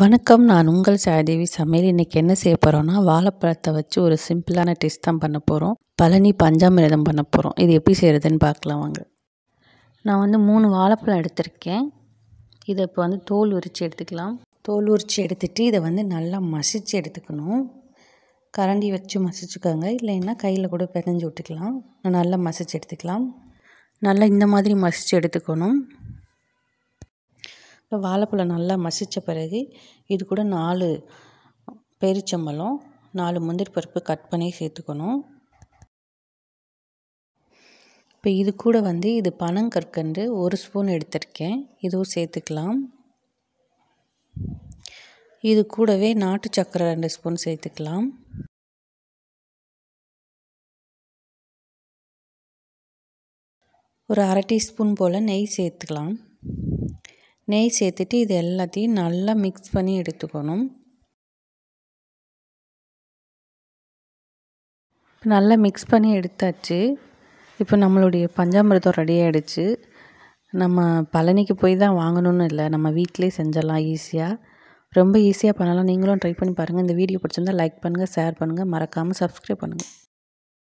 வணக்கம் நான் உங்கள் சாயதேவி சமையல் இன்றைக்கி என்ன செய்ய போகிறோன்னா வாழைப்பழத்தை வச்சு ஒரு சிம்பிளான டிஷ் தான் பண்ண போகிறோம் பழனி பஞ்சாமிரதம் பண்ண போகிறோம் இது எப்படி செய்கிறதுன்னு பார்க்கலாம் வாங்க நான் வந்து மூணு வாழைப்பழம் எடுத்திருக்கேன் இதை இப்போ வந்து தோல் உரித்து எடுத்துக்கலாம் தோல் உரித்து எடுத்துகிட்டு இதை வந்து நல்லா மசித்து எடுத்துக்கணும் கரண்டி வச்சு மசிச்சுக்கோங்க இல்லைன்னா கையில் கூட பிணைஞ்சு விட்டுக்கலாம் நல்லா மசிச்சு எடுத்துக்கலாம் நல்லா இந்த மாதிரி மசித்து எடுத்துக்கணும் இப்போ வாழைப்பழம் நல்லா மசித்த பிறகு இது கூட நாலு பேரிச்சம்பழம் நாலு முந்திரி பருப்பு கட் பண்ணி சேர்த்துக்கணும் இப்போ இது கூட வந்து இது பனங்கற்கண்டு ஒரு ஸ்பூன் எடுத்திருக்கேன் இதுவும் சேர்த்துக்கலாம் இது கூடவே நாட்டு சக்கரை ரெண்டு ஸ்பூன் சேர்த்துக்கலாம் ஒரு அரை டீஸ்பூன் போல் நெய் சேர்த்துக்கலாம் நெய் சேர்த்துட்டு இது எல்லாத்தையும் நல்லா மிக்ஸ் பண்ணி எடுத்துக்கணும் இப்போ நல்லா மிக்ஸ் பண்ணி எடுத்தாச்சு இப்போ நம்மளுடைய பஞ்சாமிரதம் ரெடி ஆகிடுச்சு நம்ம பழனிக்கு போய் தான் வாங்கணும்னு இல்லை நம்ம வீட்டிலே செஞ்சிடலாம் ஈஸியாக ரொம்ப ஈஸியாக பண்ணலாம் நீங்களும் ட்ரை பண்ணி பாருங்கள் இந்த வீடியோ பிடிச்சிருந்தால் லைக் பண்ணுங்கள் ஷேர் பண்ணுங்கள் மறக்காமல் சப்ஸ்கிரைப் பண்ணுங்கள்